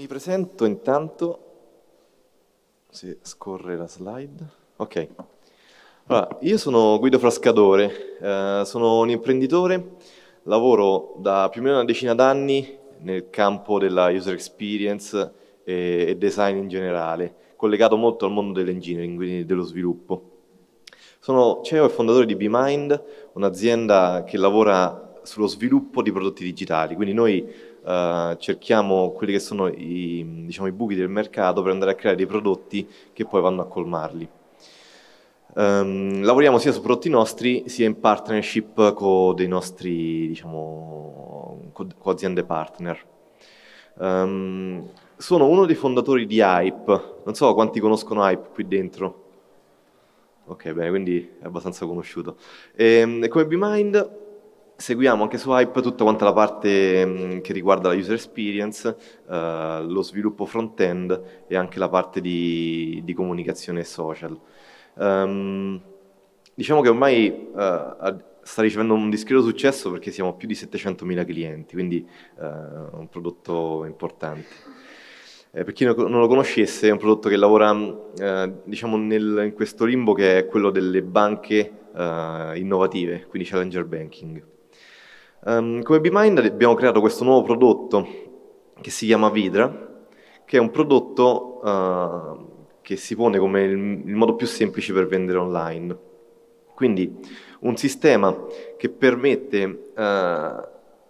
Mi presento intanto, se scorre la slide. Ok. Allora, io sono Guido Frascadore, eh, sono un imprenditore, lavoro da più o meno una decina d'anni nel campo della user experience e, e, design in generale, collegato molto al mondo dell'engineering, quindi dello sviluppo. Sono CEO e fondatore di BeMind, un'azienda che lavora sullo sviluppo di prodotti digitali, quindi noi eh, cerchiamo quelli che sono i, diciamo, i, buchi del mercato per andare a creare dei prodotti che poi vanno a colmarli. Um, lavoriamo sia su prodotti nostri sia in partnership con dei nostri diciamo, con, con aziende partner. Um, sono uno dei fondatori di Hype, non so quanti conoscono Hype qui dentro. Ok, bene, quindi è abbastanza conosciuto. Ehm, e, come BeMind Seguiamo anche su Hype tutta quanta la parte mm, che riguarda la user experience, eh, lo sviluppo front-end e anche la parte di, di comunicazione social. Um, diciamo che ormai uh, sta ricevendo un discreto successo perché siamo più di 700.000 clienti, quindi uh, un prodotto importante. Eh, per chi non lo conoscesse, è un prodotto che lavora mm, eh, diciamo nel, in questo limbo che è quello delle banche eh, innovative, quindi challenger banking. Um, come BeMind abbiamo creato questo nuovo prodotto che si chiama Vidra, che è un prodotto uh, che si pone come il, il modo più semplice per vendere online. Quindi un sistema che permette eh,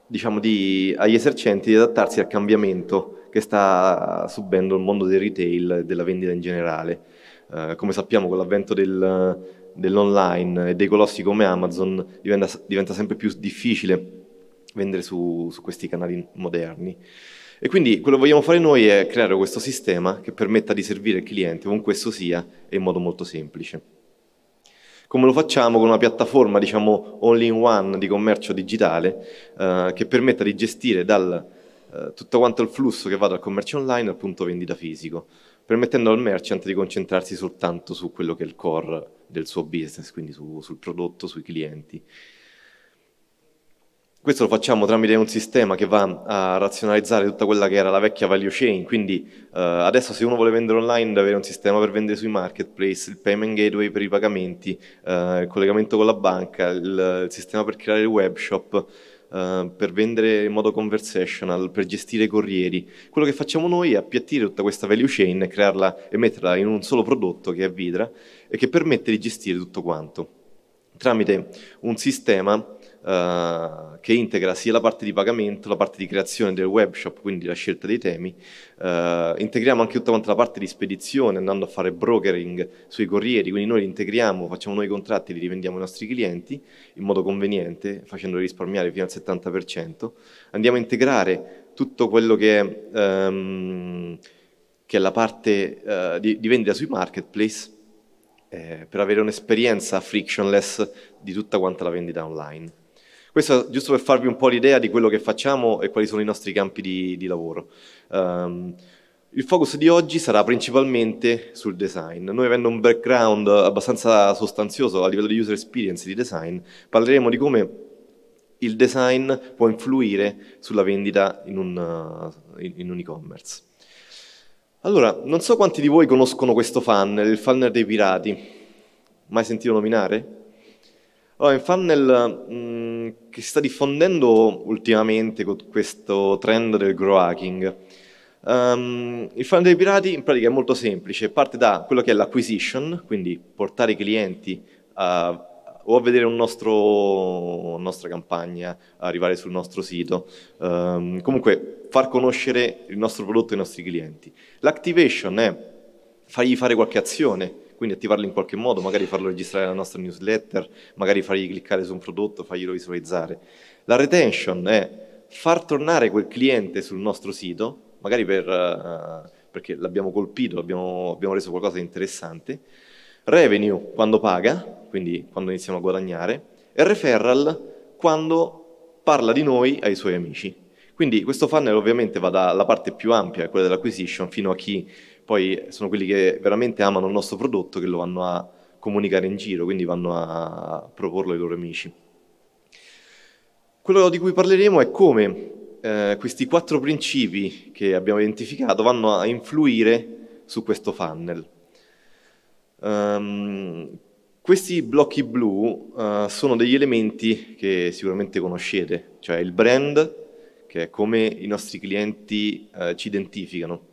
diciamo di, agli esercenti di adattarsi al cambiamento che sta subendo il mondo del retail e della vendita in generale. Eh, come sappiamo con l'avvento del, dell'online e dei colossi come Amazon diventa, diventa sempre più difficile vendere su, su, questi canali moderni. E quindi quello che vogliamo fare noi è creare questo sistema che permetta di servire il cliente, ovunque esso sia, e in modo molto semplice. Come lo facciamo? Con una piattaforma, diciamo, all-in-one di commercio digitale eh, che permetta di gestire dal, eh, tutto quanto il flusso che va dal commercio online al punto vendita fisico, permettendo al merchant di concentrarsi soltanto su quello che è il core del suo business, quindi su, sul prodotto, sui clienti. Questo lo facciamo tramite un sistema che va a razionalizzare tutta quella che era la vecchia value chain, quindi eh, adesso se uno vuole vendere online deve avere un sistema per vendere sui marketplace, il payment gateway per i pagamenti, eh, il collegamento con la banca, il, il sistema per creare il webshop, eh, per vendere in modo conversational, per gestire i corrieri. Quello che facciamo noi è appiattire tutta questa value chain e crearla e metterla in un solo prodotto che è Vidra e che permette di gestire tutto quanto tramite un sistema eh, che integra sia la parte di pagamento, la parte di creazione del webshop, quindi la scelta dei temi. Eh, integriamo anche tutta la parte di spedizione, andando a fare brokering sui corrieri, quindi noi li integriamo, facciamo noi i contratti, li rivendiamo ai nostri clienti in modo conveniente, facendoli risparmiare fino al 70%. Andiamo a integrare tutto quello che è... Ehm, che è la parte uh, di, di, vendita sui marketplace eh, per avere un'esperienza frictionless di tutta quanta la vendita online. Questo giusto per farvi un po' l'idea di quello che facciamo e quali sono i nostri campi di, di lavoro. Um, il focus di oggi sarà principalmente sul design. Noi avendo un background abbastanza sostanzioso a livello di user experience di design, parleremo di come il design può influire sulla vendita in un, in un e-commerce. Allora, non so quanti di voi conoscono questo funnel, il funnel dei pirati. Mai sentito nominare? Allora, il funnel... Mh, mm, che si sta diffondendo ultimamente con questo trend del grow hacking. Um, il funnel dei pirati in pratica è molto semplice, parte da quello che è l'acquisition, quindi portare i clienti a, o a vedere un nostro, una nostra campagna, arrivare sul nostro sito, um, comunque far conoscere il nostro prodotto ai nostri clienti. L'activation è fargli fare qualche azione, quindi attivarlo in qualche modo, magari farlo registrare nella nostra newsletter, magari fargli cliccare su un prodotto, farglielo visualizzare. La retention è far tornare quel cliente sul nostro sito, magari per, uh, perché l'abbiamo colpito, abbiamo, abbiamo reso qualcosa di interessante, revenue quando paga, quindi quando iniziamo a guadagnare, e referral quando parla di noi ai suoi amici. Quindi questo funnel ovviamente va dalla parte più ampia, quella dell'acquisition, fino a chi poi sono quelli che veramente amano il nostro prodotto che lo vanno a comunicare in giro, quindi vanno a proporlo ai loro amici. Quello di cui parleremo è come eh, questi quattro principi che abbiamo identificato vanno a influire su questo funnel. Um, questi blocchi blu uh, sono degli elementi che sicuramente conoscete, cioè il brand, che è come i nostri clienti uh, ci identificano,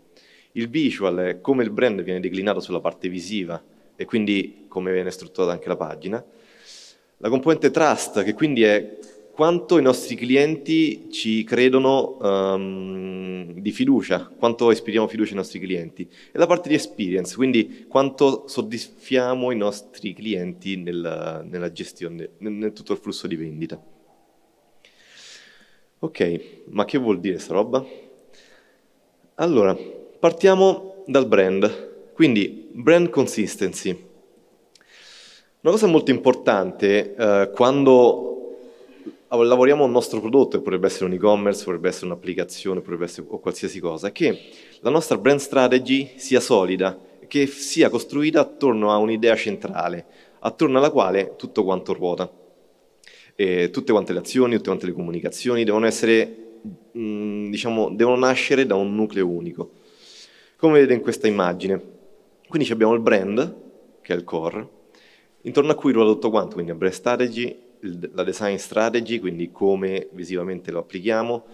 il visual è come il brand viene declinato sulla parte visiva e quindi come viene strutturata anche la pagina. La componente trust, che quindi è quanto i nostri clienti ci credono um, di fiducia, quanto ispiriamo fiducia ai nostri clienti. E la parte di experience, quindi quanto soddisfiamo i nostri clienti nella, nella gestione, nel, nel, tutto il flusso di vendita. Ok, ma che vuol dire sta roba? Allora, Partiamo dal brand, quindi brand consistency. Una cosa molto importante eh, quando lavoriamo al nostro prodotto, potrebbe essere un e-commerce, potrebbe essere un'applicazione, potrebbe essere o qualsiasi cosa, è che la nostra brand strategy sia solida, che sia costruita attorno a un'idea centrale, attorno alla quale tutto quanto ruota. E tutte quante le azioni, tutte quante le comunicazioni devono essere, diciamo, devono nascere da un nucleo unico come vedete in questa immagine. Quindi abbiamo il brand, che è il core, intorno a cui ruota tutto quanto, quindi la brand strategy, la design strategy, quindi come visivamente lo applichiamo,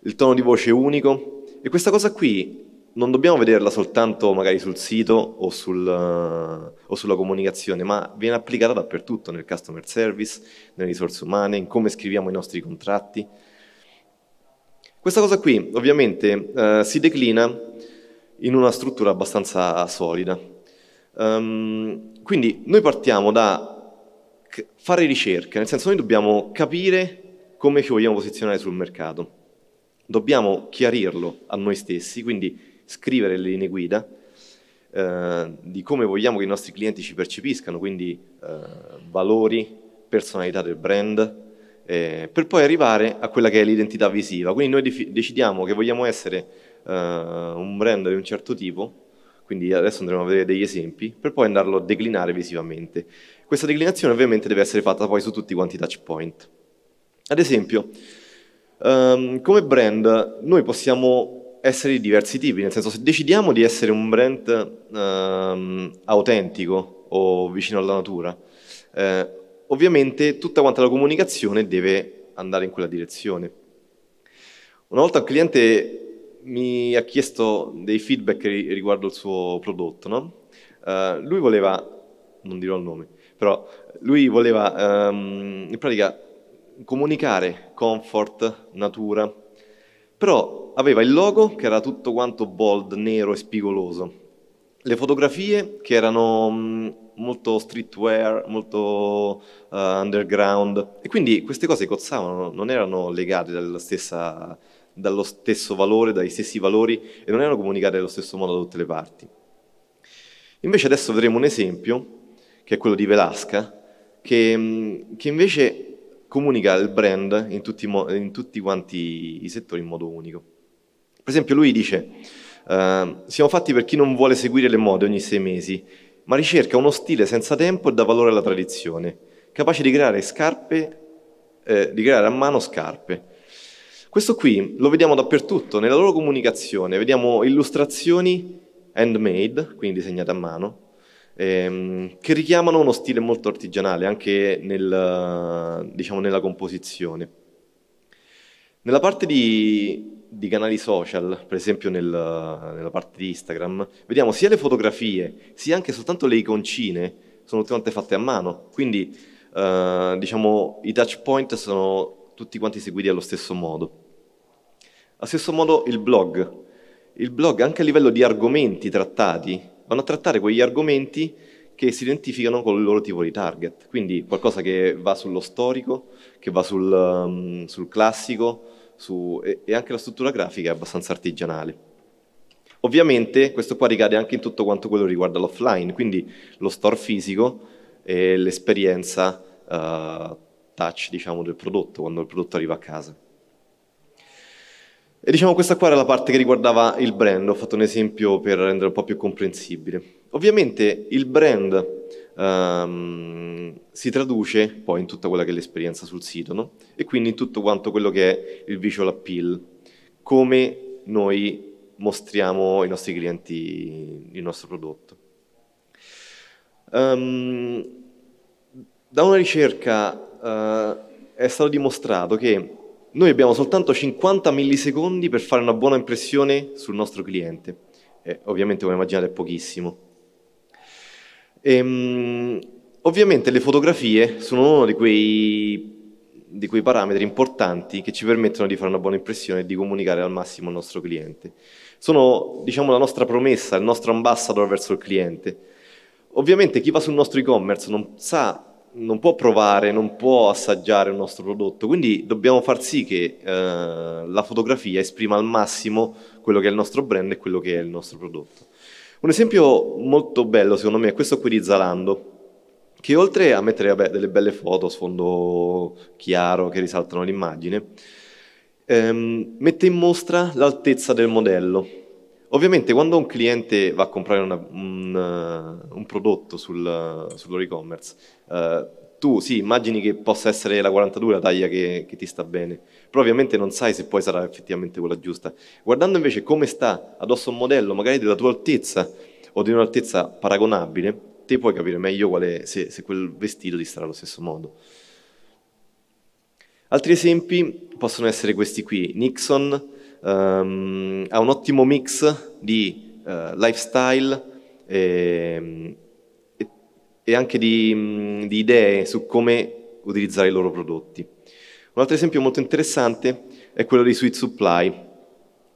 il tono di voce unico. E questa cosa qui non dobbiamo vederla soltanto magari sul sito o, sul, o, sulla comunicazione, ma viene applicata dappertutto, nel customer service, nelle risorse umane, in come scriviamo i nostri contratti. Questa cosa qui ovviamente eh, si declina in una struttura abbastanza solida. Um, quindi noi partiamo da fare ricerca, nel senso noi dobbiamo capire come ci vogliamo posizionare sul mercato, dobbiamo chiarirlo a noi stessi, quindi scrivere le linee guida eh, di come vogliamo che i nostri clienti ci percepiscano, quindi eh, valori, personalità del brand, eh, per poi arrivare a quella che è l'identità visiva. Quindi noi decidiamo che vogliamo essere eh, un brand di un certo tipo, quindi adesso andremo a vedere degli esempi, per poi andarlo a declinare visivamente. Questa declinazione ovviamente deve essere fatta poi su tutti quanti i touch point. Ad esempio, um, come brand noi possiamo essere di diversi tipi, nel senso se decidiamo di essere un brand um, autentico o vicino alla natura, eh, ovviamente tutta quanta la comunicazione deve andare in quella direzione. Una volta un cliente mi ha chiesto dei feedback riguardo il suo prodotto, no? uh, lui voleva, non dirò il nome, però lui voleva um, in pratica comunicare comfort, natura, però aveva il logo che era tutto quanto bold, nero e spigoloso, le fotografie che erano um, molto streetwear, molto uh, underground e quindi queste cose cozzavano, non erano legate alla stessa dallo stesso valore, dai stessi valori e non erano comunicate allo stesso modo da tutte le parti. Invece adesso vedremo un esempio, che è quello di Velasca, che, mm, che invece comunica il brand in tutti, in tutti, quanti i settori in modo unico. Per esempio lui dice, uh, siamo fatti per chi non vuole seguire le mode ogni sei mesi, ma ricerca uno stile senza tempo e dà valore alla tradizione, capace di creare scarpe, eh, di creare a mano scarpe, questo qui lo vediamo dappertutto, nella loro comunicazione, vediamo illustrazioni handmade, quindi disegnate a mano, ehm, che richiamano uno stile molto artigianale anche nel, diciamo, nella composizione. Nella parte di, di canali social, per esempio nel, nella parte di Instagram, vediamo sia le fotografie, sia anche soltanto le iconcine, sono tutte quante fatte a mano, quindi eh, diciamo, i touch point sono tutti quanti seguiti allo stesso modo. Allo stesso modo il blog. Il blog, anche a livello di argomenti trattati, vanno a trattare quegli argomenti che si identificano con il loro tipo di target. Quindi qualcosa che va sullo storico, che va sul, um, sul classico, su, e, e anche la struttura grafica è abbastanza artigianale. Ovviamente questo qua ricade anche in tutto quanto quello riguarda l'offline, quindi lo store fisico e l'esperienza uh, touch diciamo, del prodotto quando il prodotto arriva a casa. E diciamo questa qua era la parte che riguardava il brand, ho fatto un esempio per rendere un po' più comprensibile. Ovviamente il brand um, si traduce poi in tutta quella che è l'esperienza sul sito, no? E quindi in tutto quanto quello che è il visual appeal, come noi mostriamo ai nostri clienti il nostro prodotto. Um, da una ricerca uh, è stato dimostrato che noi abbiamo soltanto 50 millisecondi per fare una buona impressione sul nostro cliente. Eh, ovviamente, come immaginate, è pochissimo. Ehm, ovviamente le fotografie sono uno di quei, di quei parametri importanti che ci permettono di fare una buona impressione e di comunicare al massimo al nostro cliente. Sono, diciamo, la nostra promessa, il nostro ambassador verso il cliente. Ovviamente chi va sul nostro e-commerce non sa non può provare, non può assaggiare il nostro prodotto, quindi dobbiamo far sì che eh, la fotografia esprima al massimo quello che è il nostro brand e quello che è il nostro prodotto. Un esempio molto bello secondo me è questo qui di Zalando, che oltre a mettere vabbè, delle belle foto a sfondo chiaro che risaltano l'immagine, ehm, mette in mostra l'altezza del modello Ovviamente quando un cliente va a comprare una, un, eh, un, prodotto sul, sul loro e-commerce, eh, tu sì, immagini che possa essere la 42 la taglia che, che, ti sta bene, però ovviamente non sai se poi sarà effettivamente quella giusta. Guardando invece come sta addosso un modello, magari della tua altezza o di un'altezza paragonabile, te puoi capire meglio quale, se, se quel vestito ti starà allo stesso modo. Altri esempi possono essere questi qui, Nixon um, ha un ottimo mix di uh, lifestyle e, e, anche di, mm, di idee su come utilizzare i loro prodotti. Un altro esempio molto interessante è quello di Sweet Supply.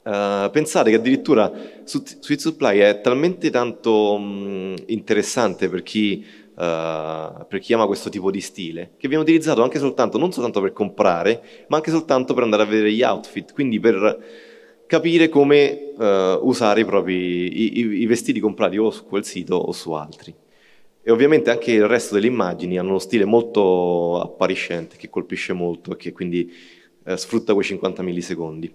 Uh, pensate che addirittura Sweet Supply è talmente tanto mh, mm, interessante per chi eh, per chi ama questo tipo di stile, che viene utilizzato anche soltanto, non soltanto per comprare, ma anche soltanto per andare a vedere gli outfit, quindi per capire come eh, usare i, propri, i, i vestiti comprati o su quel sito o su altri. E ovviamente anche il resto delle immagini hanno uno stile molto appariscente, che colpisce molto e che quindi eh, sfrutta quei 50 millisecondi.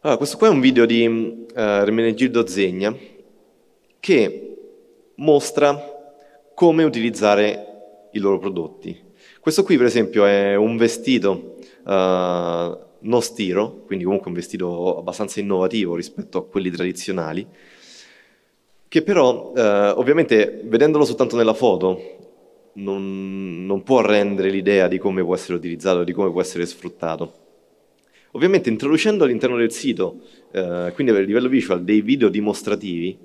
Allora, questo qua è un video di eh, Remene Zegna che mostra come utilizzare i loro prodotti. Questo qui per esempio è un vestito uh, non stiro, quindi comunque un vestito abbastanza innovativo rispetto a quelli tradizionali, che però eh, ovviamente vedendolo soltanto nella foto non, non può rendere l'idea di come può essere utilizzato, di come può essere sfruttato. Ovviamente introducendo all'interno del sito, eh, quindi a livello visual, dei video dimostrativi,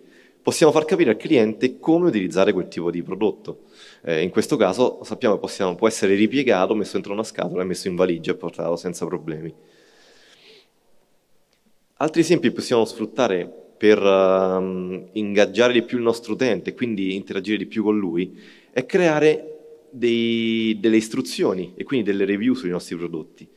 possiamo far capire al cliente come utilizzare quel tipo di prodotto. Eh, in questo caso sappiamo che può essere ripiegato, messo dentro una scatola e messo in valigia e portato senza problemi. Altri esempi possiamo sfruttare per um, ingaggiare di più il nostro utente, quindi interagire di più con lui, è creare dei, delle istruzioni e quindi delle review sui nostri prodotti.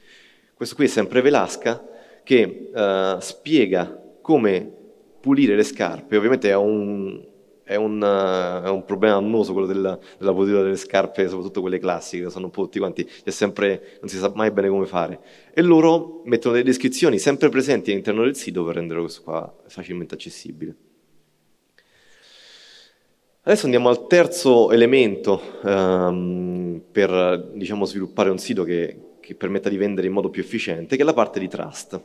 Questo qui è sempre Velasca che uh, spiega come pulire le scarpe, ovviamente è un, è un, è un problema annoso quello della, della, pulitura delle scarpe, soprattutto quelle classiche, sono tutti quanti, sempre, non si sa mai bene come fare. E loro mettono delle descrizioni sempre presenti all'interno del sito per rendere questo qua facilmente accessibile. Adesso andiamo al terzo elemento um, per diciamo, sviluppare un sito che, che permetta di vendere in modo più efficiente, che è la parte di trust.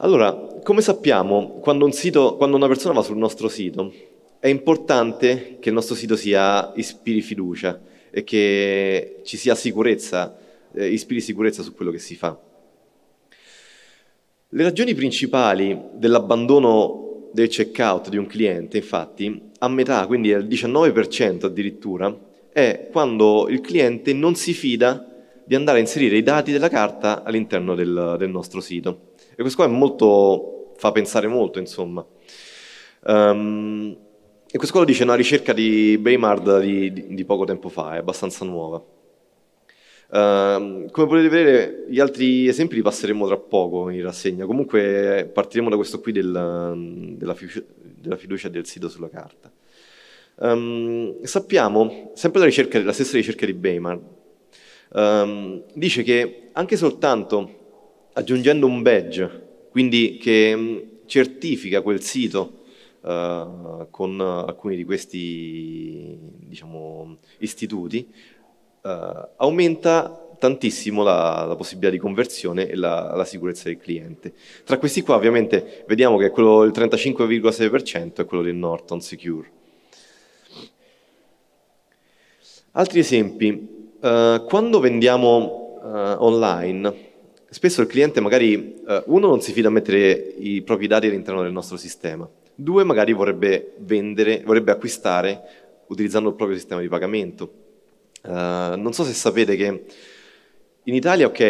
Allora, come sappiamo, quando, un sito, quando una persona va sul nostro sito, è importante che il nostro sito sia ispiri fiducia e che ci sia sicurezza, eh, ispiri sicurezza su quello che si fa. Le ragioni principali dell'abbandono del checkout di un cliente, infatti, a metà, quindi al 19% addirittura, è quando il cliente non si fida di andare a inserire i dati della carta all'interno del, del nostro sito. E questo qua molto, fa pensare molto, insomma. Um, e questo qua lo dice una ricerca di Braemard di, di, di poco tempo fa, è abbastanza nuova. Uh, come potete vedere, gli altri esempi li passeremo tra poco in rassegna. Comunque, partiremo da questo qui del, della, fiducia, della, fiducia, del sito sulla carta. Um, sappiamo, sempre dalla ricerca, la stessa ricerca di Baymar, um, dice che anche soltanto aggiungendo un badge, quindi che mm, certifica quel sito eh, con alcuni di questi diciamo, istituti, eh, aumenta tantissimo la, la, possibilità di conversione e la, la, sicurezza del cliente. Tra questi qua ovviamente vediamo che quello del 35,6% è quello del Norton Secure. Altri esempi, eh, quando vendiamo eh, online spesso il cliente magari, eh, uno, non si fida a mettere i propri dati all'interno del nostro sistema, due, magari vorrebbe vendere, vorrebbe acquistare utilizzando il proprio sistema di pagamento. Eh, non so se sapete che in Italia, ok,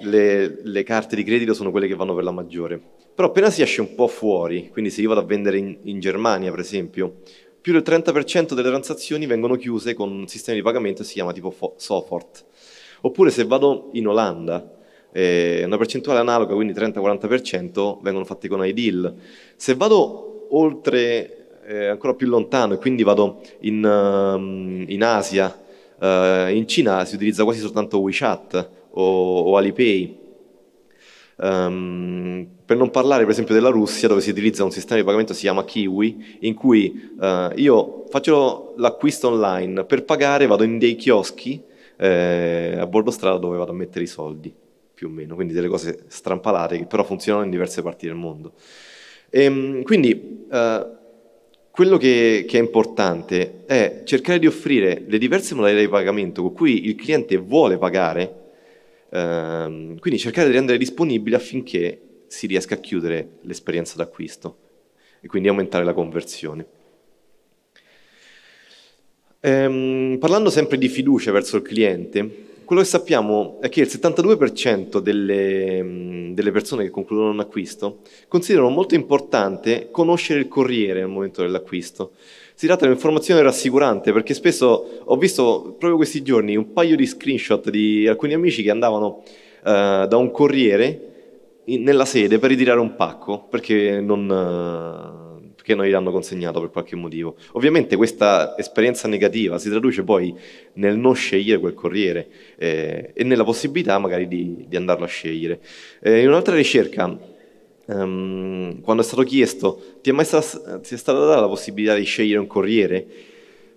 le, le, carte di credito sono quelle che vanno per la maggiore, però appena si esce un po' fuori, quindi se io vado a vendere in, in Germania, per esempio, più del 30% delle transazioni vengono chiuse con un sistema di pagamento che si chiama tipo Sofort. Oppure se vado in Olanda, eh, una percentuale analoga, quindi 30-40%, vengono fatti con iDeal. Se vado oltre, eh, ancora più lontano, e quindi vado in, um, in Asia, uh, in Cina si utilizza quasi soltanto WeChat o, o Alipay. Um, per non parlare per esempio della Russia dove si utilizza un sistema di pagamento che si chiama Kiwi in cui uh, io faccio l'acquisto online per pagare vado in dei chioschi eh, a bordo strada dove vado a mettere i soldi più o meno, quindi delle cose strampalate che però funzionano in diverse parti del mondo. E, ehm, quindi eh, quello che, che, è importante è cercare di offrire le diverse modalità di pagamento con cui il cliente vuole pagare, ehm, quindi cercare di rendere disponibile affinché si riesca a chiudere l'esperienza d'acquisto e quindi aumentare la conversione. Ehm, parlando sempre di fiducia verso il cliente, quello che sappiamo è che il 72% delle, mm, delle, persone che concludono un acquisto considerano molto importante conoscere il corriere al momento dell'acquisto. Si tratta di un'informazione rassicurante perché spesso ho visto proprio questi giorni un paio di screenshot di alcuni amici che andavano uh, da un corriere in, nella sede per ritirare un pacco perché non... Uh, perché non gliel'hanno consegnato per qualche motivo. Ovviamente questa esperienza negativa si traduce poi nel non scegliere quel corriere eh, e nella possibilità magari di, di andarlo a scegliere. Eh, in un'altra ricerca, um, quando è stato chiesto ti è mai stata, ti è stata data la possibilità di scegliere un corriere,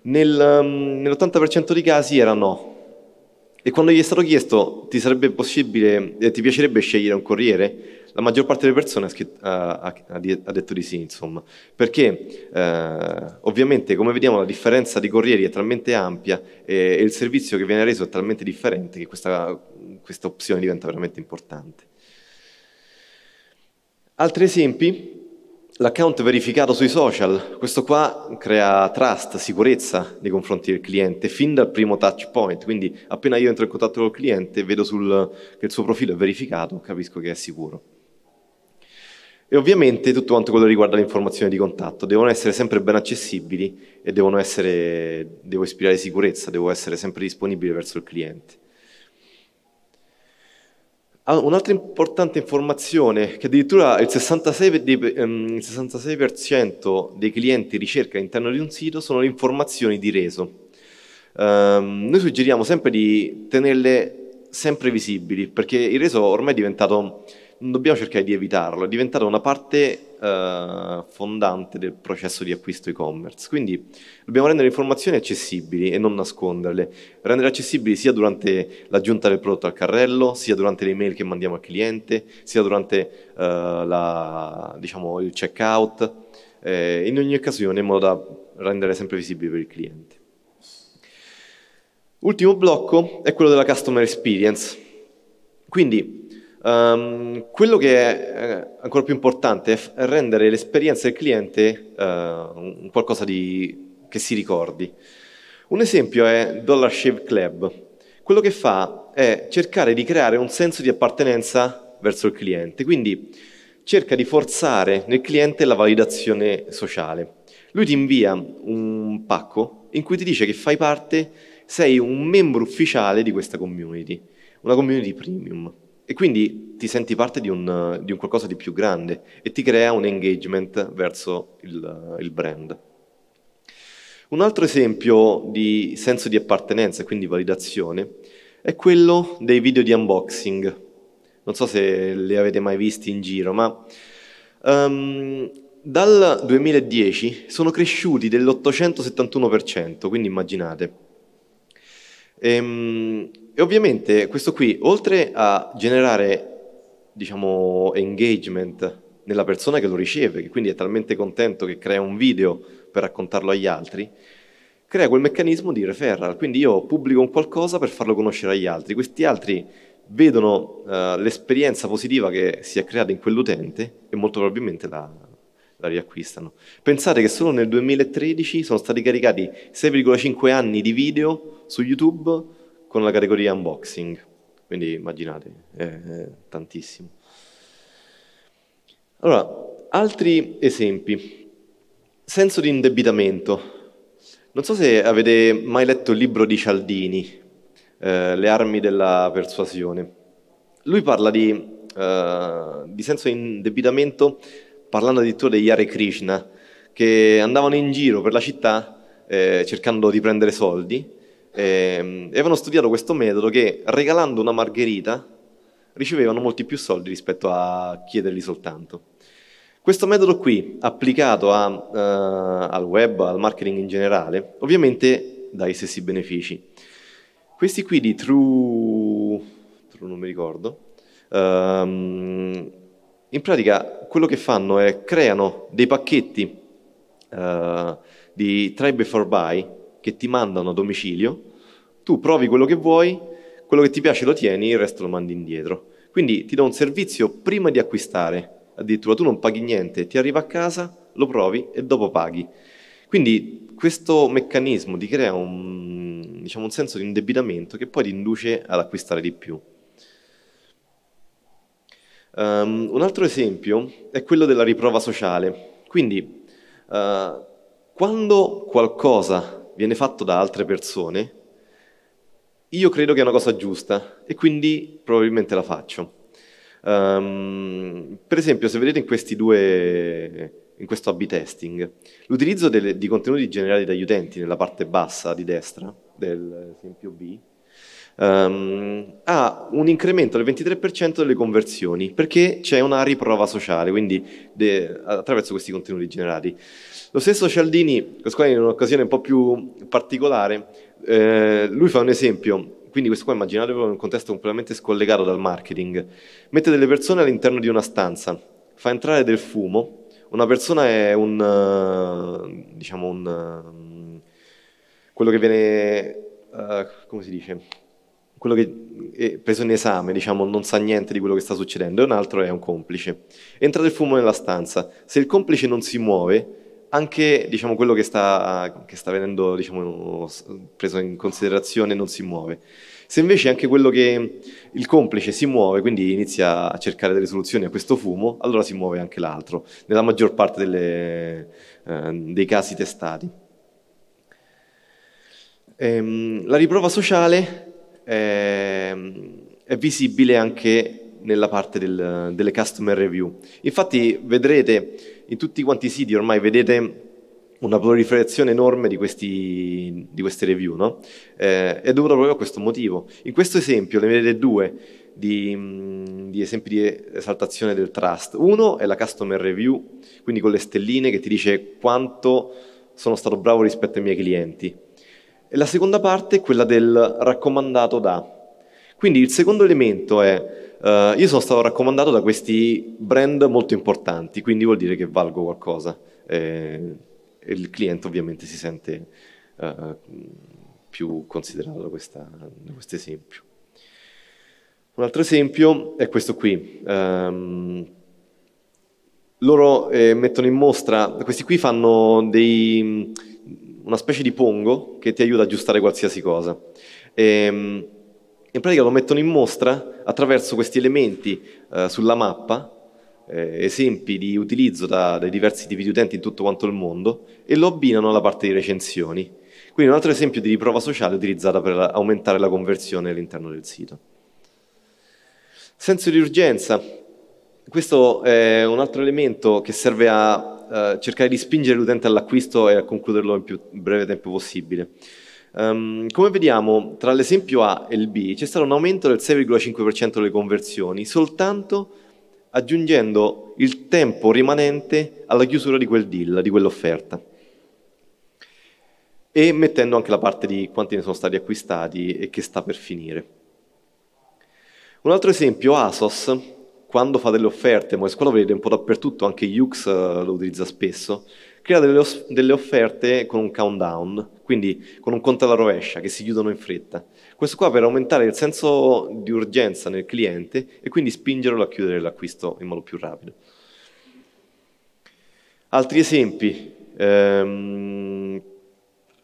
Nel, um, nell'80% dei casi era no. E quando gli è stato chiesto ti, eh, ti piacerebbe scegliere un corriere? la maggior parte delle persone ha, scritto, ha, ha, ha detto di sì, insomma, perché eh, ovviamente come vediamo la differenza di corrieri è talmente ampia e, e il servizio che viene reso è talmente differente che questa, questa opzione diventa veramente importante. Altri esempi, l'account verificato sui social, questo qua crea trust, sicurezza nei confronti del cliente fin dal primo touch point, quindi appena io entro in contatto col cliente vedo sul, che il suo profilo è verificato, capisco che è sicuro. E ovviamente tutto quanto quello riguarda le informazioni di contatto devono essere sempre ben accessibili e devono essere, devo ispirare sicurezza, devo essere sempre disponibile verso il cliente. Ah, un'altra importante informazione che addirittura il 66%, dei, ehm, il 66 dei clienti ricerca all'interno di un sito sono le informazioni di reso. Um, noi suggeriamo sempre di tenerle sempre visibili perché il reso ormai è diventato non dobbiamo cercare di evitarlo, è diventata una parte eh, fondante del processo di acquisto e-commerce. Quindi dobbiamo rendere le informazioni accessibili e non nasconderle, rendere accessibili sia durante l'aggiunta del prodotto al carrello, sia durante le email che mandiamo al cliente, sia durante eh, la, diciamo, il checkout, eh, in ogni occasione in modo da rendere sempre visibili per il cliente. Ultimo blocco è quello della customer experience. Quindi Um, quello che è eh, ancora più importante è, rendere l'esperienza del cliente uh, qualcosa di, che si ricordi. Un esempio è Dollar Shave Club. Quello che fa è cercare di creare un senso di appartenenza verso il cliente, quindi cerca di forzare nel cliente la validazione sociale. Lui ti invia un pacco in cui ti dice che fai parte, sei un membro ufficiale di questa community, una community premium. E quindi ti senti parte di un, di un qualcosa di più grande e ti crea un engagement verso il, il brand. Un altro esempio di senso di appartenenza, e quindi validazione, è quello dei video di unboxing. Non so se li avete mai visti in giro, ma um, dal 2010 sono cresciuti dell'871%, quindi immaginate. Ehm, e ovviamente questo qui, oltre a generare, diciamo, engagement nella persona che lo riceve, che quindi è talmente contento che crea un video per raccontarlo agli altri, crea quel meccanismo di referral. Quindi io pubblico un qualcosa per farlo conoscere agli altri. Questi altri vedono uh, l'esperienza positiva che si è creata in quell'utente e molto probabilmente la, la riacquistano. Pensate che solo nel 2013 sono stati caricati 6,5 anni di video su YouTube con la categoria unboxing, quindi immaginate, è, tantissimo. Allora, altri esempi. Senso di indebitamento. Non so se avete mai letto il libro di Cialdini, eh, Le armi della persuasione. Lui parla di, eh, di senso di indebitamento parlando addirittura degli Hare Krishna, che andavano in giro per la città eh, cercando di prendere soldi eh, avevano studiato questo metodo che regalando una margherita ricevevano molti più soldi rispetto a chiederli soltanto. Questo metodo qui, applicato a, eh, al web, al marketing in generale, ovviamente dà i stessi benefici. Questi qui di True, true non mi ricordo, ehm, in pratica quello che fanno è creano dei pacchetti eh, di try before buy, che ti mandano a domicilio, tu provi quello che vuoi, quello che ti piace lo tieni, il resto lo mandi indietro. Quindi ti do un servizio prima di acquistare, addirittura tu non paghi niente, ti arriva a casa, lo provi e dopo paghi. Quindi questo meccanismo ti crea un, diciamo, un senso di indebitamento che poi ti induce ad acquistare di più. Um, un altro esempio è quello della riprova sociale. Quindi, uh, quando qualcosa viene fatto da altre persone, io credo che è una cosa giusta e quindi probabilmente la faccio. Um, per esempio, se vedete in questi due, in questo A-B testing, l'utilizzo delle, di contenuti generali dagli utenti nella parte bassa di destra del esempio B um, ha un incremento del 23% delle conversioni perché c'è una riprova sociale, quindi de, attraverso questi contenuti generati. Lo stesso Cialdini, questo qua in un'occasione un po' più particolare, eh, lui fa un esempio quindi questo qua immaginate in un contesto completamente scollegato dal marketing. Mette delle persone all'interno di una stanza, fa entrare del fumo, una persona è un, diciamo un, quello che viene, uh, come si dice, quello che è eh, preso in esame, diciamo, non sa niente di quello che sta succedendo, e un altro è un complice. Entra del fumo nella stanza, se il complice non si muove, anche diciamo, quello che sta, che sta venendo diciamo, preso in considerazione non si muove. Se invece anche quello che il complice si muove, quindi inizia a cercare delle soluzioni a questo fumo, allora si muove anche l'altro, nella maggior parte delle, eh, dei casi testati. Ehm, la riprova sociale Ehm, è visibile anche nella parte del, delle customer review. Infatti vedrete in tutti quanti i siti ormai vedete una proliferazione enorme di, questi, di queste review, no? eh, è dovuta proprio a questo motivo. In questo esempio ne vedete due di, mm, di, esempi di esaltazione del trust. Uno è la customer review, quindi con le stelline che ti dice quanto sono stato bravo rispetto ai miei clienti. E la seconda parte è quella del raccomandato da. Quindi il secondo elemento è, eh, io sono stato raccomandato da questi brand molto importanti, quindi vuol dire che valgo qualcosa. Eh, e il cliente ovviamente si sente eh, più considerato da, questa, da questo esempio. Un altro esempio è questo qui. Um, loro eh, mettono in mostra, questi qui fanno dei, una specie di pongo che ti aiuta a aggiustare qualsiasi cosa. E, ehm, in pratica lo mettono in mostra attraverso questi elementi eh, sulla mappa, eh, esempi di utilizzo da, dai diversi tipi di utenti in tutto quanto il mondo, e lo abbinano alla parte di recensioni. Quindi un altro esempio di riprova sociale utilizzata per aumentare la conversione all'interno del sito. Senso di urgenza. Questo è un altro elemento che serve a eh, cercare di spingere l'utente all'acquisto e a concluderlo nel più breve tempo possibile. Um, come vediamo, tra l'esempio A e il B c'è stato un aumento del 6,5% delle conversioni soltanto aggiungendo il tempo rimanente alla chiusura di quel deal, di quell'offerta e mettendo anche la parte di quanti ne sono stati acquistati e che sta per finire. Un altro esempio, ASOS, quando fa delle offerte, ma questo lo vedete un po' dappertutto, anche Yux eh, lo utilizza spesso, crea delle, delle, offerte con un countdown, quindi con un conto alla rovescia che si chiudono in fretta. Questo qua per aumentare il senso di urgenza nel cliente e quindi spingerlo a chiudere l'acquisto in modo più rapido. Altri esempi. Ehm,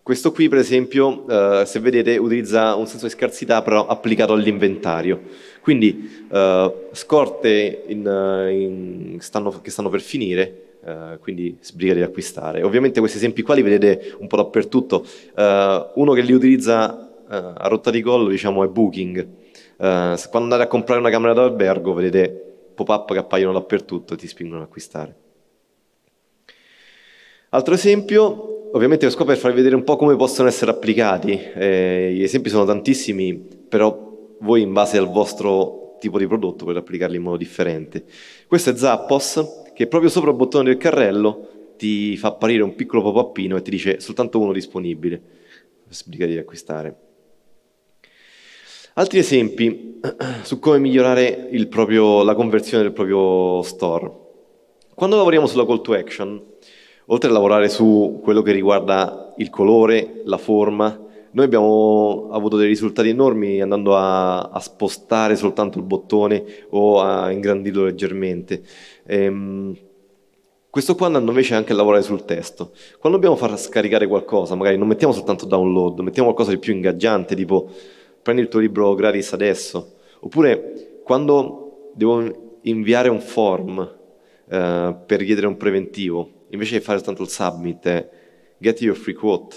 questo qui, per esempio, eh, se vedete, utilizza un senso di scarsità però applicato all'inventario. Quindi eh, scorte in, eh, in stanno, che stanno per finire, eh, quindi sbrigati ad acquistare. Ovviamente questi esempi qua li vedete un po' dappertutto. Eh, uno che li utilizza eh, a rotta di collo, diciamo, è Booking. quando andate a comprare una camera d'albergo, vedete pop-up che appaiono dappertutto e ti spingono ad acquistare. Altro esempio Ovviamente lo scopo è farvi vedere un po' come possono essere applicati, eh, gli esempi sono tantissimi, però voi in base al vostro tipo di prodotto potete applicarli in modo differente. Questo è Zappos che proprio sopra il bottone del carrello ti fa apparire un piccolo pop-upino e ti dice soltanto uno disponibile, possibilità di acquistare. Altri esempi su come migliorare proprio, la conversione del proprio store. Quando lavoriamo sulla call to action, Oltre a lavorare su quello che riguarda il colore, la forma, noi abbiamo avuto dei risultati enormi andando a, a spostare soltanto il bottone o a ingrandirlo leggermente. Ehm, questo qua andando invece anche a lavorare sul testo. Quando dobbiamo far scaricare qualcosa, magari non mettiamo soltanto download, mettiamo qualcosa di più ingaggiante, tipo prendi il tuo libro gratis adesso. Oppure quando devo inviare un form eh, per chiedere un preventivo, invece di fare tanto il submit, è eh, get your free quote,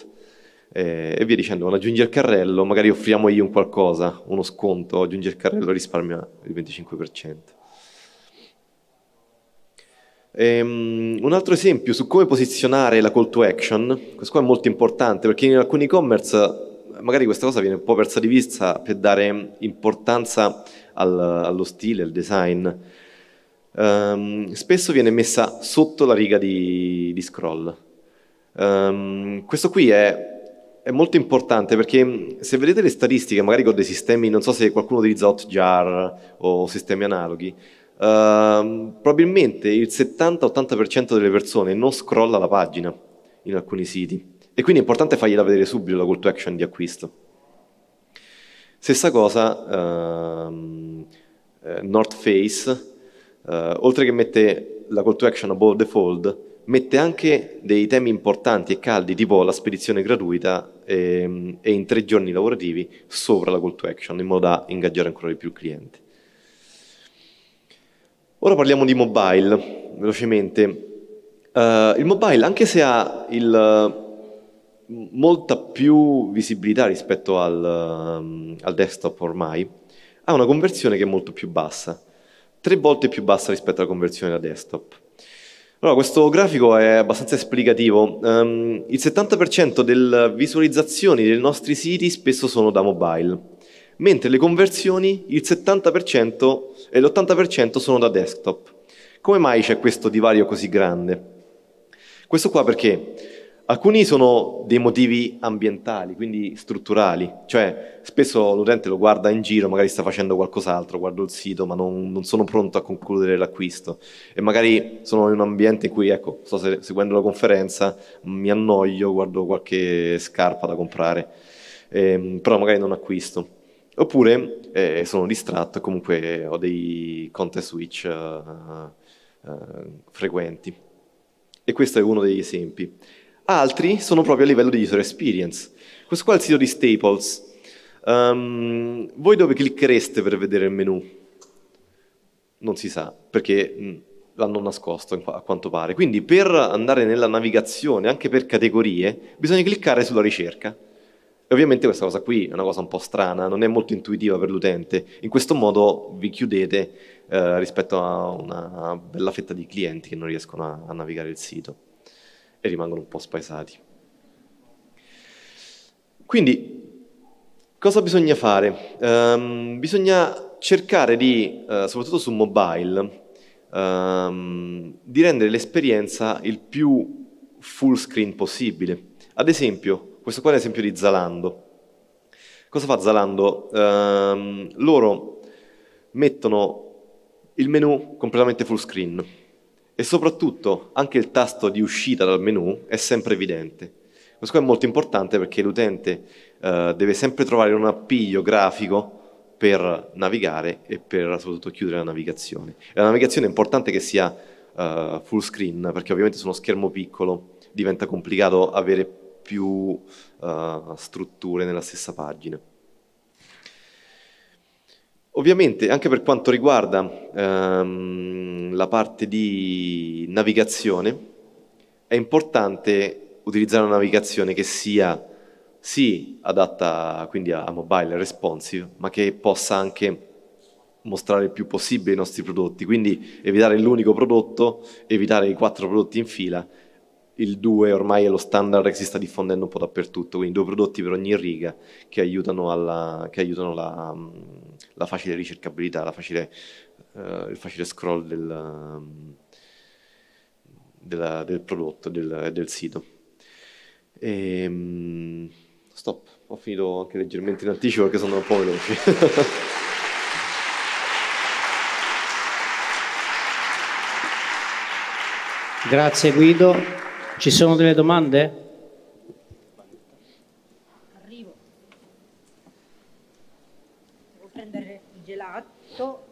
eh, e via dicendo, quando aggiungi il carrello, magari offriamo io un qualcosa, uno sconto, aggiungi il carrello e risparmia il 25%. Um, ehm, un altro esempio su come posizionare la call to action, questo qua è molto importante perché in alcuni e-commerce magari questa cosa viene un po' persa di vista per dare importanza al, allo stile, al design um, spesso viene messa sotto la riga di, di scroll. Um, questo qui è è molto importante perché mm, se vedete le statistiche, magari con dei sistemi, non so se qualcuno utilizza Hotjar o sistemi analoghi, ehm, probabilmente il 70-80% delle persone non scrolla la pagina in alcuni siti e quindi è importante fargliela vedere subito la call to action di acquisto. Stessa cosa ehm, eh, North Face eh, oltre che mette la call to action above the fold, mette anche dei temi importanti e caldi, tipo la spedizione gratuita e, e in tre giorni lavorativi sopra la call to action, in modo da ingaggiare ancora di più clienti. Ora parliamo di mobile, velocemente. Uh, il mobile, anche se ha il, eh, molta più visibilità rispetto al, uh, al, desktop ormai, ha una conversione che è molto più bassa tre volte più bassa rispetto alla conversione da desktop. Allora, questo grafico è abbastanza esplicativo. Um, il 70% delle visualizzazioni dei nostri siti spesso sono da mobile, mentre le conversioni, il 70% e l'80% sono da desktop. Come mai c'è questo divario così grande? Questo qua perché Alcuni sono dei motivi ambientali, quindi strutturali, cioè spesso l'utente lo guarda in giro, magari sta facendo qualcos'altro, guardo il sito ma non, non sono pronto a concludere l'acquisto e magari sono in un ambiente in cui, ecco, sto se- seguendo la conferenza, mi annoio, guardo qualche scarpa da comprare, ehm, però magari non acquisto. Oppure eh, sono distratto e comunque ho dei contest switch eh, eh, frequenti. E questo è uno degli esempi altri sono proprio a livello di user experience. Questo qua è il sito di Staples. Um, voi dove clicchereste per vedere il menu? Non si sa, perché mh, mm, l'hanno nascosto a quanto pare. Quindi per andare nella navigazione, anche per categorie, bisogna cliccare sulla ricerca. E ovviamente questa cosa qui è una cosa un po' strana, non è molto intuitiva per l'utente. In questo modo vi chiudete eh, rispetto a una bella fetta di clienti che non riescono a, a navigare il sito e rimangono un po' spaesati. Quindi, cosa bisogna fare? Um, bisogna cercare di, uh, soprattutto su mobile, um, di rendere l'esperienza il più full screen possibile. Ad esempio, questo qua è l'esempio di Zalando. Cosa fa Zalando? Um, loro mettono il menu completamente full screen e soprattutto anche il tasto di uscita dal menu è sempre evidente. Questo è molto importante perché l'utente eh, deve sempre trovare un appiglio grafico per navigare e per soprattutto chiudere la navigazione. E la navigazione è importante che sia uh, full screen perché ovviamente su uno schermo piccolo diventa complicato avere più uh, strutture nella stessa pagina. Ovviamente anche per quanto riguarda ehm, la parte di navigazione, è importante utilizzare una navigazione che sia sì adatta quindi a, a mobile, responsive, ma che possa anche mostrare il più possibile i nostri prodotti, quindi evitare l'unico prodotto, evitare i quattro prodotti in fila il 2 ormai è lo standard che si sta diffondendo un po' dappertutto, quindi due prodotti per ogni riga che aiutano, alla, che aiutano la, la, facile ricercabilità, la facile, uh, il facile scroll del, mm, della, del prodotto, del, del sito. E, um, stop, ho finito anche leggermente in anticipo perché sono un po' veloce. Grazie Guido. Ci sono delle domande? Arrivo. Devo prendere il gelato.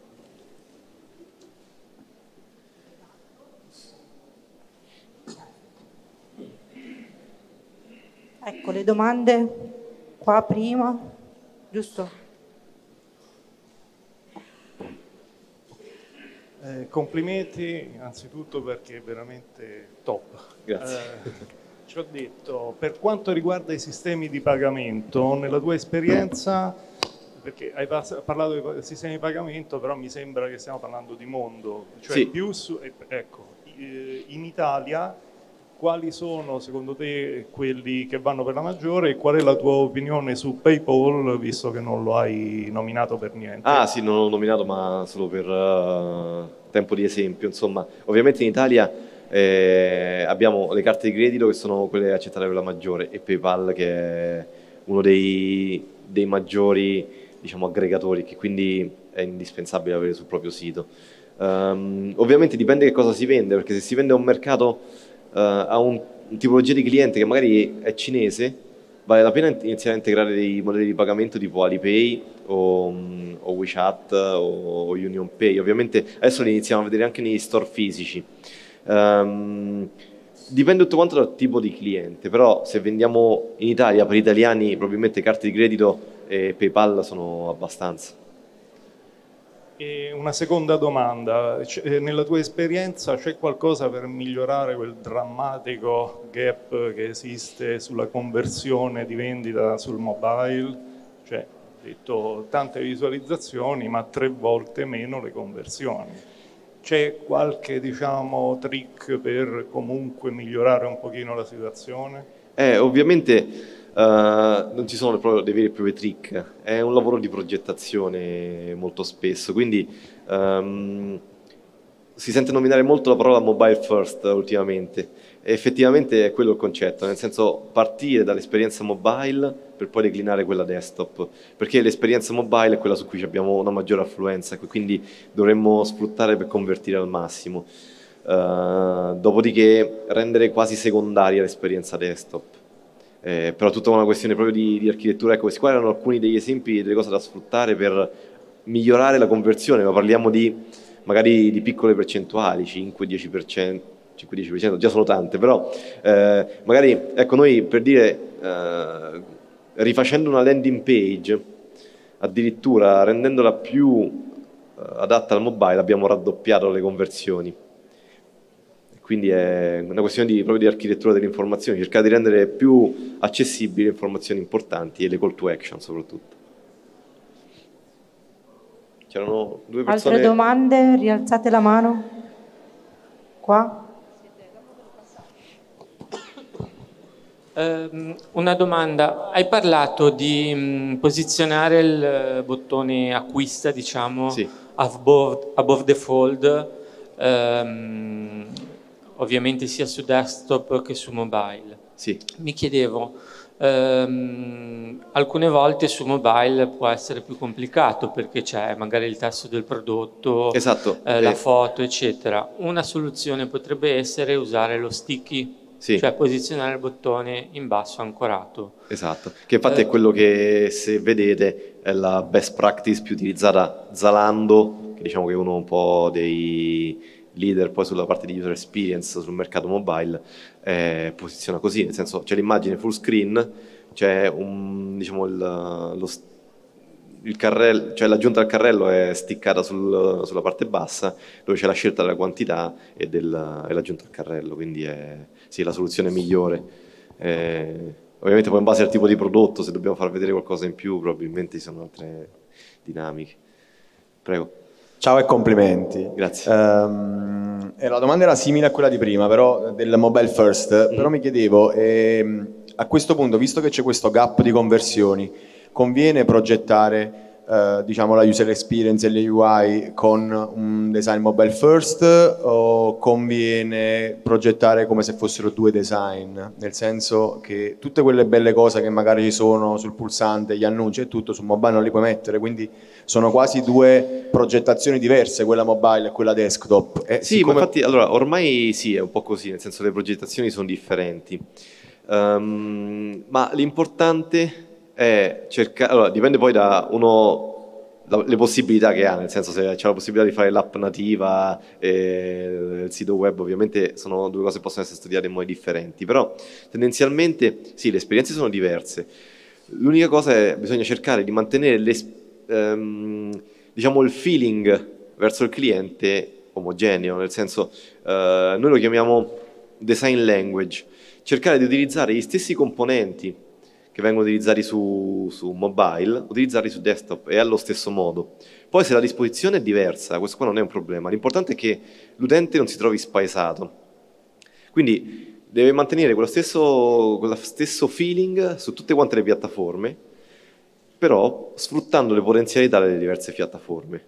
Ecco le domande qua prima, giusto? Eh, complimenti anzitutto perché è veramente top Grazie. Eh, ci ho detto, per quanto riguarda i sistemi di pagamento, nella tua esperienza, perché hai parlato di sistemi di pagamento, però mi sembra che stiamo parlando di mondo, cioè sì. più su, ecco, eh, in Italia quali sono secondo te quelli che vanno per la maggiore e qual è la tua opinione su PayPal visto che non lo hai nominato per niente? Ah sì, non l'ho nominato ma solo per uh, tempo di esempio, insomma, ovviamente in Italia eh, abbiamo le carte di credito che sono quelle accettate per la maggiore e PayPal che è uno dei, dei maggiori diciamo, aggregatori che quindi è indispensabile avere sul proprio sito. Um, ovviamente dipende che cosa si vende, perché se si vende a un mercato uh, a un, tipologia di cliente che magari è cinese, vale la pena iniziare a integrare dei modelli di pagamento tipo Alipay o, mm, o WeChat o, o UnionPay. Ovviamente adesso li iniziamo a vedere anche nei store fisici. Um, dipende tutto quanto dal tipo di cliente, però se vendiamo in Italia per italiani probabilmente carte di credito e PayPal sono abbastanza. E una seconda domanda, cioè, nella tua esperienza c'è qualcosa per migliorare quel drammatico gap che esiste sulla conversione di vendita sul mobile? Cioè, detto tante visualizzazioni ma tre volte meno le conversioni. C'è qualche diciamo, trick per comunque migliorare un pochino la situazione? Eh, ovviamente Uh, non ci sono proprio dei veri e propri trick, è un lavoro di progettazione molto spesso, quindi um, si sente nominare molto la parola mobile first ultimamente effettivamente è quello il concetto, nel senso partire dall'esperienza mobile per poi declinare quella desktop, perché l'esperienza mobile è quella su cui abbiamo una maggiore affluenza, quindi dovremmo sfruttare per convertire al massimo. Uh, dopodiché rendere quasi secondaria l'esperienza desktop. Eh, però tutta una questione proprio di, di architettura, ecco questi qua erano alcuni degli esempi delle cose da sfruttare per migliorare la conversione, ma parliamo di magari di piccole percentuali, 5-10%, 5-10%, già sono tante, però eh, magari, ecco, noi per dire, eh, rifacendo una landing page, addirittura rendendola più eh, adatta al mobile, abbiamo raddoppiato le conversioni. Quindi è una questione di, proprio di architettura delle informazioni, cercare di rendere più accessibili informazioni importanti e le call to action soprattutto. C'erano due persone... Altre domande? Rialzate la mano. Qua. Ehm, una domanda, hai parlato di mh, mm, posizionare il eh, bottone acquista, diciamo, sì. above, above, the fold, ehm, ovviamente sia su desktop che su mobile. Sì. Mi chiedevo, ehm, alcune volte su mobile può essere più complicato perché c'è magari il testo del prodotto, esatto. eh, la eh. foto, eccetera. Una soluzione potrebbe essere usare lo sticky sì. cioè posizionare il bottone in basso ancorato. Esatto, che infatti eh, è quello che se vedete è la best practice più utilizzata Zalando, che diciamo che è uno un po' dei leader poi sulla parte di user experience sul mercato mobile, eh, posiziona così, nel senso c'è l'immagine full screen, c'è un, diciamo, il, lo, il carrello, cioè l'aggiunta al carrello è stickata sul, sulla parte bassa dove c'è la scelta della quantità e, l'aggiunta al carrello, quindi è, sì, la soluzione migliore. Eh, ovviamente poi in base al tipo di prodotto, se dobbiamo far vedere qualcosa in più, probabilmente ci sono altre dinamiche. Prego. Ciao e complimenti. Grazie. Um, eh, la domanda era simile a quella di prima, però del mobile first, mm. però mi chiedevo, eh, a questo punto, visto che c'è questo gap di conversioni, conviene progettare eh, diciamo la user experience e le UI con un design mobile first o conviene progettare come se fossero due design, nel senso che tutte quelle belle cose che magari ci sono sul pulsante, gli annunci e tutto, su mobile non li puoi mettere, quindi sono quasi due progettazioni diverse, quella mobile e quella desktop. E sì, siccome... ma infatti allora, ormai sì, è un po' così, nel senso le progettazioni sono differenti. Um, ma l'importante è eh, cercare, allora, dipende poi da uno le possibilità che ha, nel senso se c'è la possibilità di fare l'app nativa e eh, il sito web, ovviamente sono due cose che possono essere studiate in modi differenti, però tendenzialmente sì, le esperienze sono diverse. L'unica cosa è che bisogna cercare di mantenere le, ehm, diciamo il feeling verso il cliente omogeneo, nel senso eh, noi lo chiamiamo design language, cercare di utilizzare gli stessi componenti che vengono utilizzati su, su, mobile, utilizzarli su desktop e allo stesso modo. Poi se la disposizione è diversa, questo qua non è un problema, l'importante è che l'utente non si trovi spaesato. Quindi deve mantenere quello stesso, quello stesso feeling su tutte quante le piattaforme, però sfruttando le potenzialità delle diverse piattaforme.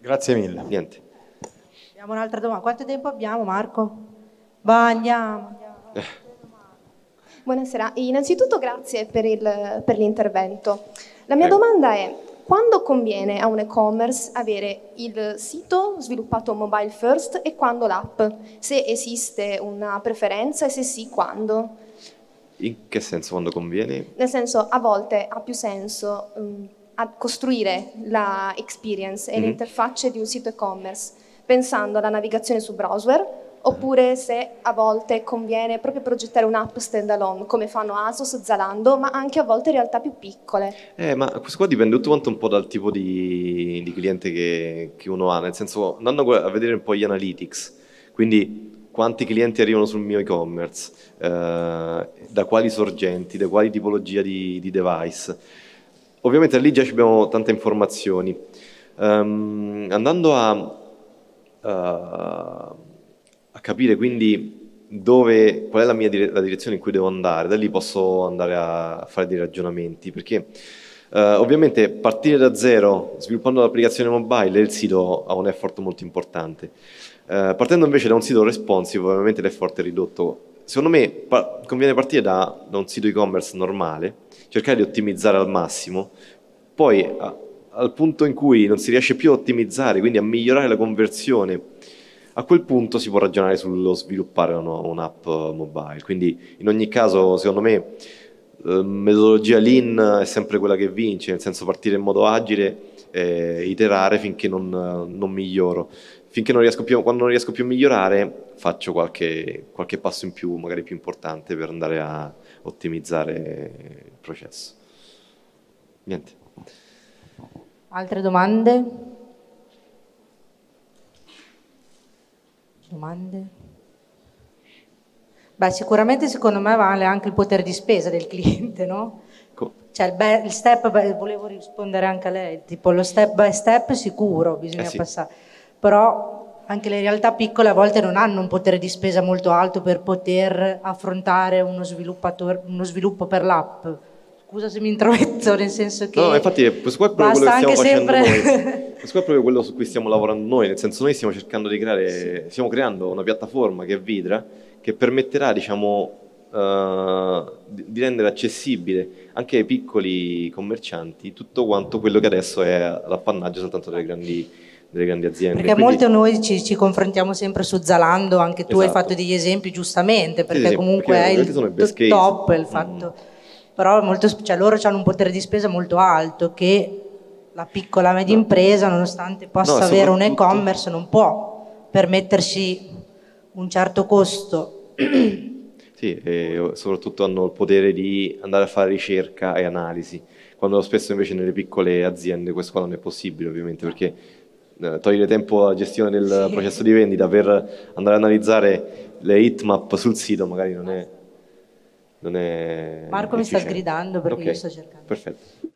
Grazie mille. Niente. Abbiamo un'altra domanda. Quanto tempo abbiamo Marco? Va, andiamo. andiamo. Eh. Buonasera, innanzitutto grazie per, il, per l'intervento. La mia Prego. domanda è, quando conviene a un e-commerce avere il sito sviluppato mobile first e quando l'app? Se esiste una preferenza e se sì, quando? In che senso quando conviene? Nel senso, a volte ha più senso um, costruire la experience e mm-hmm. le interfacce di un sito e-commerce pensando alla navigazione su browser oppure se a volte conviene proprio progettare un'app standalone come fanno Asos, Zalando, ma anche a volte realtà più piccole. Eh, ma questo qua dipende tutto quanto un po' dal tipo di, di cliente che, che, uno ha, nel senso andando a vedere un po' gli analytics, quindi quanti clienti arrivano sul mio e-commerce, eh, da quali sorgenti, da quali tipologia di, di device. Ovviamente lì già abbiamo tante informazioni. Um, andando a... Uh, capire quindi dove, qual è la, mia dire- la direzione in cui devo andare, da lì posso andare a fare dei ragionamenti, perché eh, ovviamente partire da zero, sviluppando l'applicazione mobile, il sito ha un effort molto importante. Eh, partendo invece da un sito responsive, ovviamente l'effort è ridotto. Secondo me pa- conviene partire da, da un sito e-commerce normale, cercare di ottimizzare al massimo, poi a- al punto in cui non si riesce più a ottimizzare, quindi a migliorare la conversione a quel punto si può ragionare sullo sviluppare un'app eh, mobile. Quindi in ogni caso, secondo me, eh, metodologia lean è sempre quella che vince, nel senso partire in modo agile e iterare finché non, eh, non miglioro. Finché non riesco più, quando non riesco più a migliorare, faccio qualche, qualche passo in più, magari più importante, per andare a ottimizzare il processo. Niente. Altre domande? Domande? Beh, sicuramente secondo me vale anche il potere di spesa del cliente, no? Cioè, beh, il step, beh, volevo rispondere anche a lei, tipo lo step by step sicuro bisogna eh sì. passare, però anche le realtà piccole a volte non hanno un potere di spesa molto alto per poter affrontare uno, uno sviluppo per l'app scusa se mi intrometto, nel senso che... No, infatti questo qua è proprio quello che stiamo facendo sempre... noi. Questo qua è proprio quello su cui stiamo lavorando noi, nel senso noi stiamo cercando di creare, sì. stiamo creando una piattaforma che è Vidra, che permetterà, diciamo, uh, di rendere accessibile anche ai piccoli commercianti tutto quanto quello che adesso è l'appannaggio soltanto delle grandi delle grandi aziende. Perché Quindi... molti noi ci, ci, confrontiamo sempre su Zalando, anche tu esatto. hai fatto degli esempi giustamente, perché sì, sì, comunque perché è il top, il fatto... Mm però molto, cioè loro hanno un potere di spesa molto alto che la piccola media no. impresa, nonostante possa no, avere un e-commerce, non può permettersi un certo costo. Sì, soprattutto hanno il potere di andare a fare ricerca e analisi, quando spesso invece nelle piccole aziende questo non è possibile ovviamente perché eh, togliere tempo alla gestione del sì. processo di vendita per andare a analizzare le heatmap sul sito magari non è Marco mi sta gridando perché okay. io sto cercando. Perfetto.